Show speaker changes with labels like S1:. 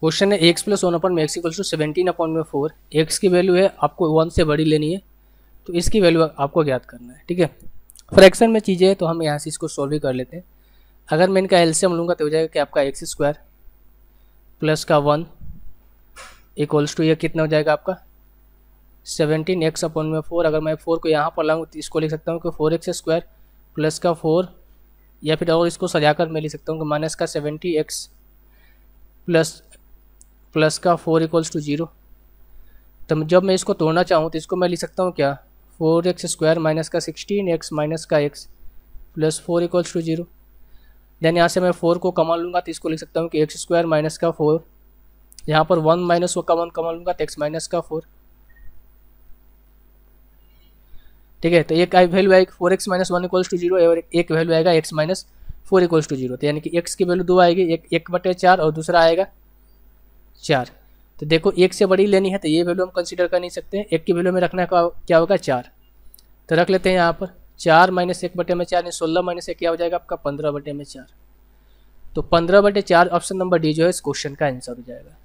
S1: question है x plus one upon में x equal to seventeen upon में four x की वैल्यू है आपको वन से बड़ी लेनी है तो इसकी वैल्यू आपको ज्ञात करना है ठीक है फ्रैक्शन में चीज़ें तो हम यहाँ से इसको सॉल्व ही कर लेते हैं अगर मैं इनका एल्सियम लूँगा तो हो जाएगा कि आपका एक्स स्क्वायर प्लस का वन इक्वल्स टू ये कितना हो जाएगा आपका सेवनटीन एक्स अपॉन में फोर अगर मैं फोर को यहाँ पर लाऊँ तो इसको लिख सकता हूँ कि फोर एक्स स्क्वायर प्लस का फोर या फिर और इसको सजाकर मैं लिख सकता हूँ कि माइनस का सेवेंटी एक्स प्लस प्लस का फोर इक्वल्स टू जीरो तो जब मैं इसको तोड़ना चाहूँ तो इसको मैं लिख सकता हूँ क्या फोर एक्स स्क्वायर माइनस का सिक्सटीन एक्स माइनस का x plus four equals to zero then यहाँ से मैं फोर को कमा लूँगा तो इसको लिख सकता हूँ कि एक्स स्क्वायर माइनस का फोर यहाँ पर वन माइनस वो का वन कमा लूँगा तो एक्स माइनस का फोर ठीक है तो एक वैल्यू आएगी four x minus one equals to zero और एक वैल्यू आएगा x minus four equals to zero तो यानी कि एक्स की वैल्यू दो आएगी एक एक बटे चार और दूसरा आएगा चार तो देखो एक से बड़ी लेनी है तो ये वैल्यू हम कंसिडर कर नहीं सकते एक की वैल्यू में रखना क्या होगा चार तो रख लेते हैं यहाँ पर चार माइनस एक बटे में चार यानी सोलह माइनस एक क्या हो जाएगा आपका पंद्रह बटे में चार तो पंद्रह बटे चार ऑप्शन नंबर डी जो है इस क्वेश्चन का आंसर हो जाएगा